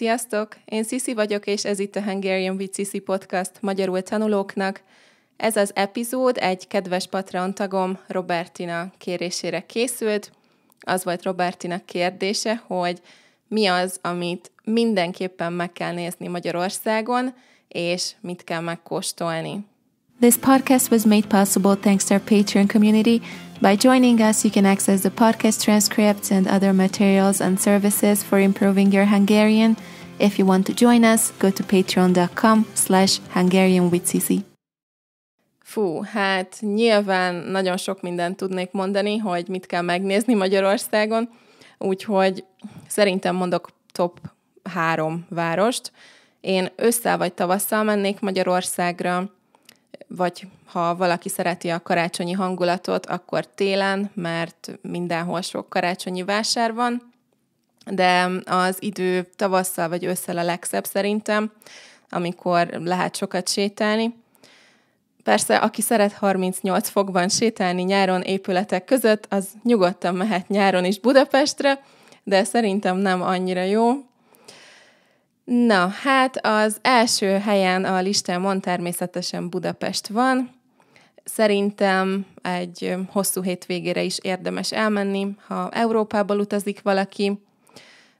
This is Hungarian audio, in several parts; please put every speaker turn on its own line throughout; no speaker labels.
Sziasztok! Én Sisi vagyok, és ez itt a Hungarian with Sisi podcast magyarul tanulóknak. Ez az epizód egy kedves Patreon tagom Robertina kérésére készült. Az volt Robertina kérdése, hogy mi az, amit mindenképpen meg kell nézni Magyarországon, és mit kell megkóstolni. This podcast was made possible thanks to our Patreon community. By joining us, you can access the podcast transcripts and other materials and services for improving your Hungarian. If you want to join us, go to patreon.com slash Hungarian with Cici. Fú, hát nyilván nagyon sok mindent tudnék mondani, hogy mit kell megnézni Magyarországon, úgyhogy szerintem mondok top három várost. Én össze vagy tavasszal mennék Magyarországra, vagy ha valaki szereti a karácsonyi hangulatot, akkor télen, mert mindenhol sok karácsonyi vásár van, de az idő tavasszal vagy ősszel a legszebb szerintem, amikor lehet sokat sétálni. Persze, aki szeret 38 fokban sétálni nyáron épületek között, az nyugodtan mehet nyáron is Budapestre, de szerintem nem annyira jó, Na, hát az első helyen a listámon természetesen Budapest van. Szerintem egy hosszú hétvégére is érdemes elmenni, ha Európából utazik valaki.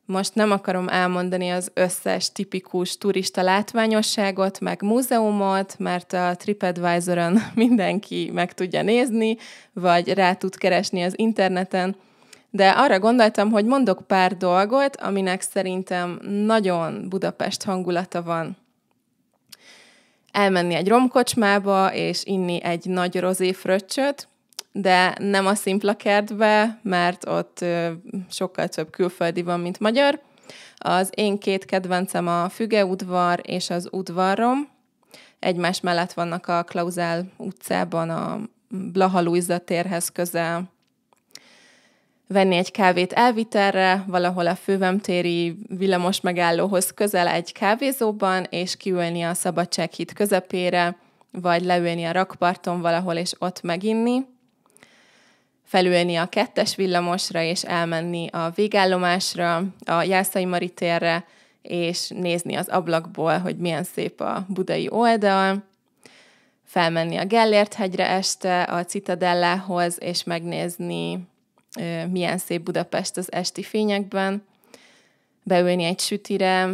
Most nem akarom elmondani az összes tipikus turista látványosságot, meg múzeumot, mert a TripAdvisor-on mindenki meg tudja nézni, vagy rá tud keresni az interneten – de arra gondoltam, hogy mondok pár dolgot, aminek szerintem nagyon Budapest hangulata van. Elmenni egy romkocsmába, és inni egy nagy rozé fröccsöt, de nem a szimpla kertbe, mert ott sokkal több külföldi van, mint magyar. Az én két kedvencem a Füge udvar és az udvarom. Egymás mellett vannak a Klauzál utcában a Blaha Luisa térhez közel venni egy kávét elvitelre, valahol a fővemtéri villamos megállóhoz közel egy kávézóban, és kiülni a szabadsághíd közepére, vagy leülni a rakparton valahol, és ott meginni, felülni a kettes villamosra, és elmenni a végállomásra, a Jászai Mari térre, és nézni az ablakból, hogy milyen szép a budai oldal, felmenni a Gellért hegyre este a Citadellához, és megnézni milyen szép Budapest az esti fényekben, beülni egy sütire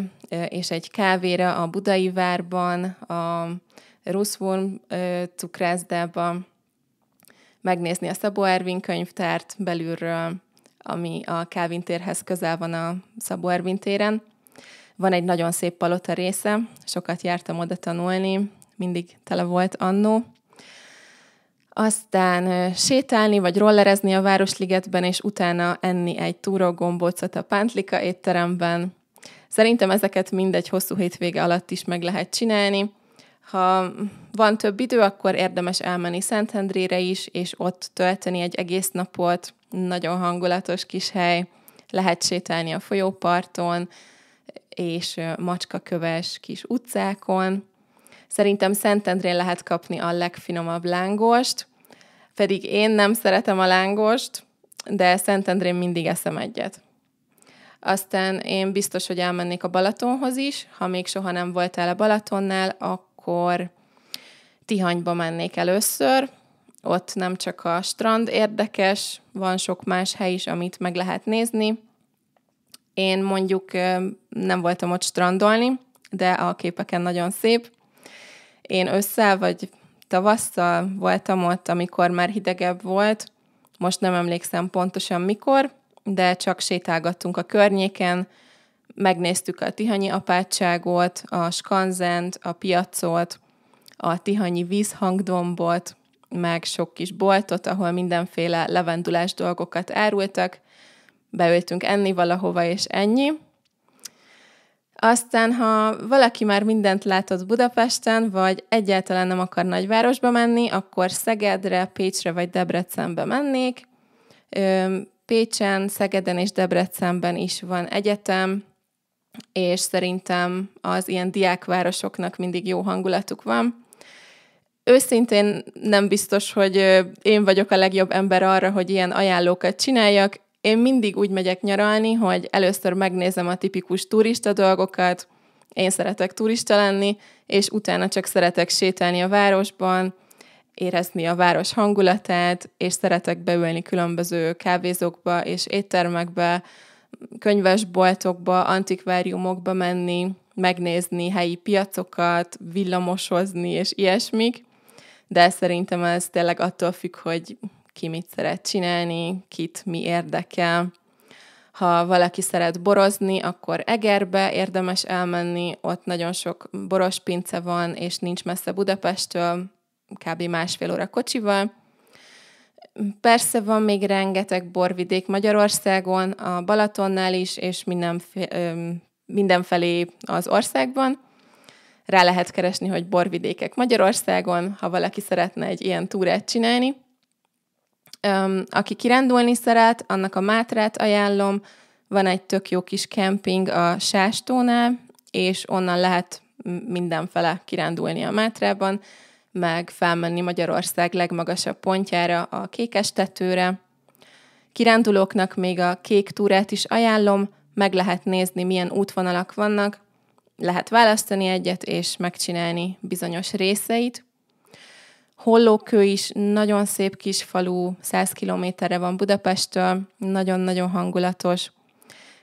és egy kávéra a Budai Várban, a Ruszvorm cukrászdában, megnézni a Szabó Ervin könyvtárt belülről, ami a Kávin térhez közel van a Szabó Ervin téren. Van egy nagyon szép palota része, sokat jártam oda tanulni, mindig tele volt annó aztán sétálni, vagy rollerezni a Városligetben, és utána enni egy túrógombócot a Pántlika étteremben. Szerintem ezeket mindegy hosszú hétvége alatt is meg lehet csinálni. Ha van több idő, akkor érdemes elmenni Szentendrére is, és ott tölteni egy egész napot. Nagyon hangulatos kis hely. Lehet sétálni a folyóparton, és macskaköves kis utcákon. Szerintem Szentendrén lehet kapni a legfinomabb lángost, pedig én nem szeretem a lángost, de Szentendrén mindig eszem egyet. Aztán én biztos, hogy elmennék a Balatonhoz is, ha még soha nem voltál a Balatonnál, akkor Tihanyba mennék először, ott nem csak a strand érdekes, van sok más hely is, amit meg lehet nézni. Én mondjuk nem voltam ott strandolni, de a képeken nagyon szép, én össze vagy tavasszal voltam ott, amikor már hidegebb volt, most nem emlékszem pontosan mikor, de csak sétálgattunk a környéken, megnéztük a Tihanyi apátságot, a skanzent, a piacot, a Tihanyi vízhangdombot, meg sok kis boltot, ahol mindenféle levendulás dolgokat árultak. Beültünk enni valahova, és ennyi. Aztán, ha valaki már mindent látott Budapesten, vagy egyáltalán nem akar nagyvárosba menni, akkor Szegedre, Pécsre vagy Debrecenbe mennék. Pécsen, Szegeden és Debrecenben is van egyetem, és szerintem az ilyen diákvárosoknak mindig jó hangulatuk van. Őszintén nem biztos, hogy én vagyok a legjobb ember arra, hogy ilyen ajánlókat csináljak. Én mindig úgy megyek nyaralni, hogy először megnézem a tipikus turista dolgokat, én szeretek turista lenni, és utána csak szeretek sétálni a városban, érezni a város hangulatát, és szeretek beülni különböző kávézókba és éttermekbe, könyvesboltokba, antikváriumokba menni, megnézni helyi piacokat, villamosozni és ilyesmik, de szerintem ez tényleg attól függ, hogy ki mit szeret csinálni, kit mi érdekel. Ha valaki szeret borozni, akkor Egerbe érdemes elmenni, ott nagyon sok boros pince van, és nincs messze Budapesttől, kb. másfél óra kocsival. Persze van még rengeteg borvidék Magyarországon, a Balatonnál is, és mindenfelé az országban. Rá lehet keresni, hogy borvidékek Magyarországon, ha valaki szeretne egy ilyen túrát csinálni aki kirándulni szeret, annak a Mátrát ajánlom, van egy tök jó kis kemping a Sástónál, és onnan lehet mindenfele kirándulni a Mátrában, meg felmenni Magyarország legmagasabb pontjára, a Kékes tetőre. Kirándulóknak még a kék túrát is ajánlom, meg lehet nézni, milyen útvonalak vannak, lehet választani egyet és megcsinálni bizonyos részeit. Hollókő is nagyon szép kis falu, 100 kilométerre van Budapesttől, nagyon-nagyon hangulatos.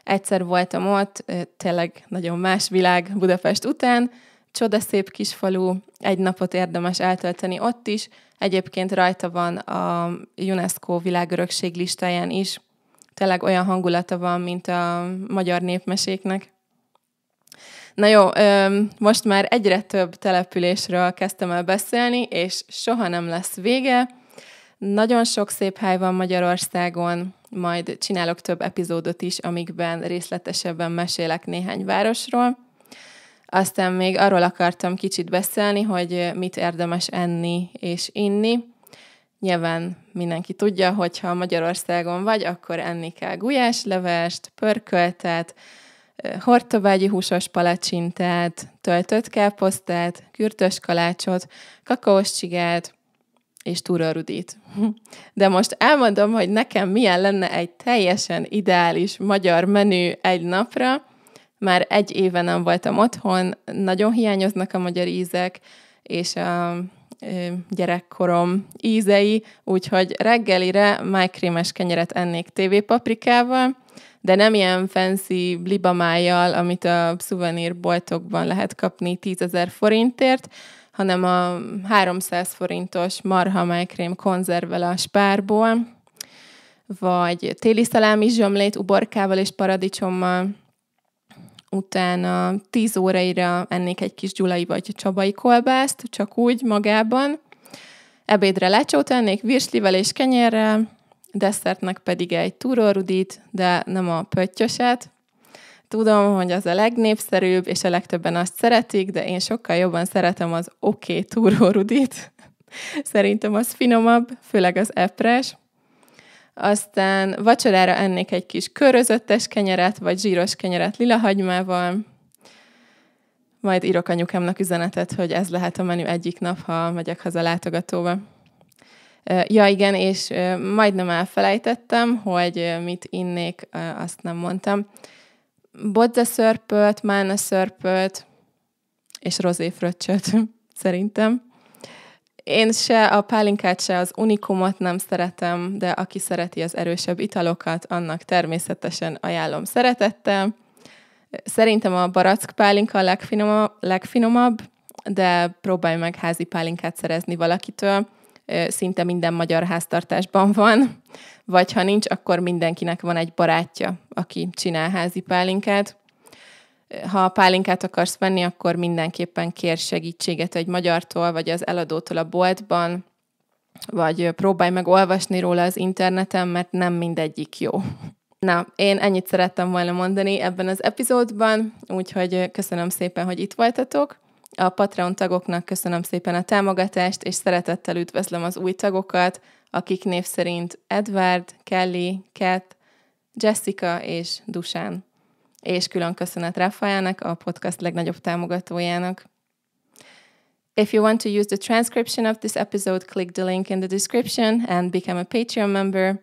Egyszer voltam ott, tényleg nagyon más világ Budapest után, csodaszép kis falu, egy napot érdemes eltölteni ott is, egyébként rajta van a UNESCO világörökség listáján is. Tényleg olyan hangulata van, mint a magyar népmeséknek. Na jó, most már egyre több településről kezdtem el beszélni, és soha nem lesz vége. Nagyon sok szép hely van Magyarországon, majd csinálok több epizódot is, amikben részletesebben mesélek néhány városról. Aztán még arról akartam kicsit beszélni, hogy mit érdemes enni és inni. Nyilván mindenki tudja, hogy ha Magyarországon vagy, akkor enni kell gulyáslevest, pörköltet, hortobágyi húsos palacsintát, töltött káposztát, kürtös kalácsot, kakaós csigát, és túrarudit. De most elmondom, hogy nekem milyen lenne egy teljesen ideális magyar menü egy napra. Már egy éve nem voltam otthon, nagyon hiányoznak a magyar ízek, és a gyerekkorom ízei, úgyhogy reggelire májkrémes kenyeret ennék tévépaprikával, de nem ilyen fancy libamájjal, amit a boltokban lehet kapni 10.000 forintért, hanem a 300 forintos marha májkrém konzervvel a spárból, vagy téli szalámi zsömlét uborkával és paradicsommal, utána 10 óraira ennék egy kis gyulai vagy csabai kolbászt, csak úgy magában, ebédre lecsót ennék virslivel és kenyérrel, desszertnek pedig egy túrórudit, de nem a pöttyöset. Tudom, hogy az a legnépszerűbb, és a legtöbben azt szeretik, de én sokkal jobban szeretem az oké okay túrórudit. Szerintem az finomabb, főleg az epres. Aztán vacsorára ennék egy kis körözöttes kenyeret, vagy zsíros kenyeret lilahagymával. Majd írok anyukámnak üzenetet, hogy ez lehet a menü egyik nap, ha megyek haza látogatóba. Ja, igen, és majdnem elfelejtettem, hogy mit innék, azt nem mondtam. Bodza szörpölt, mána szörpölt, és rozé fröccsöt, szerintem. Én se a pálinkát, se az unikumot nem szeretem, de aki szereti az erősebb italokat, annak természetesen ajánlom szeretettel. Szerintem a barack pálinka a legfinomabb, legfinomabb de próbálj meg házi pálinkát szerezni valakitől, szinte minden magyar háztartásban van, vagy ha nincs, akkor mindenkinek van egy barátja, aki csinál házi pálinkát. Ha pálinkát akarsz venni, akkor mindenképpen kér segítséget egy magyartól, vagy az eladótól a boltban, vagy próbálj meg olvasni róla az interneten, mert nem mindegyik jó. Na, én ennyit szerettem volna mondani ebben az epizódban, úgyhogy köszönöm szépen, hogy itt voltatok. A Patreon tagoknak köszönöm szépen a támogatást, és szeretettel üdvözlöm az új tagokat, akik név szerint Edward, Kelly, Kat, Jessica és Dusán. És külön köszönet Rafaelnek, a podcast legnagyobb támogatójának. If you want to use the transcription of this episode, click the link in the description and become a Patreon member.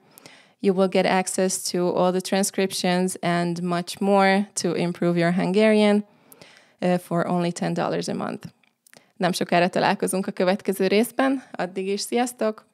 You will get access to all the transcriptions and much more to improve your Hungarian. Eh, for only $10 a month. Nem sokára találkozunk a következő részben, addig is sziasztok!